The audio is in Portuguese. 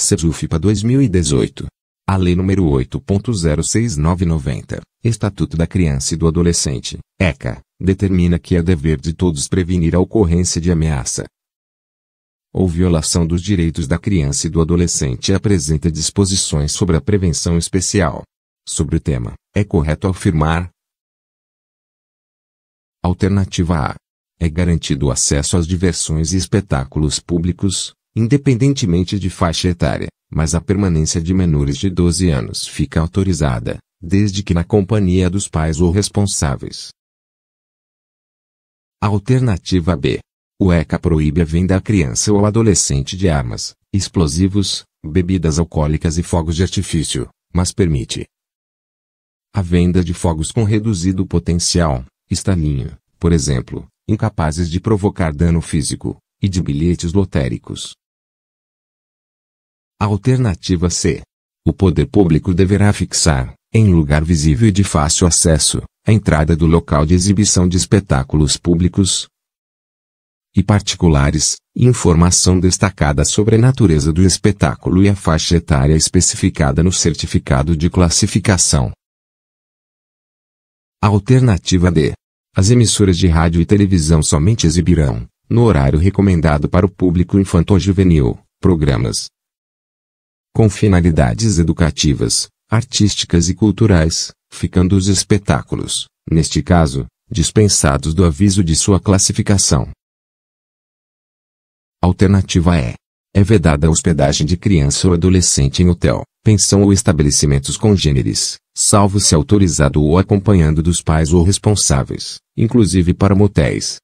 Serjufpa 2018. A Lei nº 8.06990, Estatuto da Criança e do Adolescente, ECA, determina que é dever de todos prevenir a ocorrência de ameaça ou violação dos direitos da criança e do adolescente e apresenta disposições sobre a prevenção especial. Sobre o tema, é correto afirmar: Alternativa A. É garantido o acesso às diversões e espetáculos públicos, independentemente de faixa etária, mas a permanência de menores de 12 anos fica autorizada, desde que na companhia dos pais ou responsáveis. Alternativa B. O ECA proíbe a venda à criança ou adolescente de armas, explosivos, bebidas alcoólicas e fogos de artifício, mas permite a venda de fogos com reduzido potencial, estalinho, por exemplo, incapazes de provocar dano físico, e de bilhetes lotéricos. Alternativa C. O poder público deverá fixar, em lugar visível e de fácil acesso, a entrada do local de exibição de espetáculos públicos e particulares, informação destacada sobre a natureza do espetáculo e a faixa etária especificada no certificado de classificação. Alternativa D. As emissoras de rádio e televisão somente exibirão, no horário recomendado para o público infanto-juvenil, programas, com finalidades educativas, artísticas e culturais, ficando os espetáculos, neste caso, dispensados do aviso de sua classificação. Alternativa é: é vedada a hospedagem de criança ou adolescente em hotel, pensão ou estabelecimentos congêneres, salvo se autorizado ou acompanhando dos pais ou responsáveis, inclusive para motéis,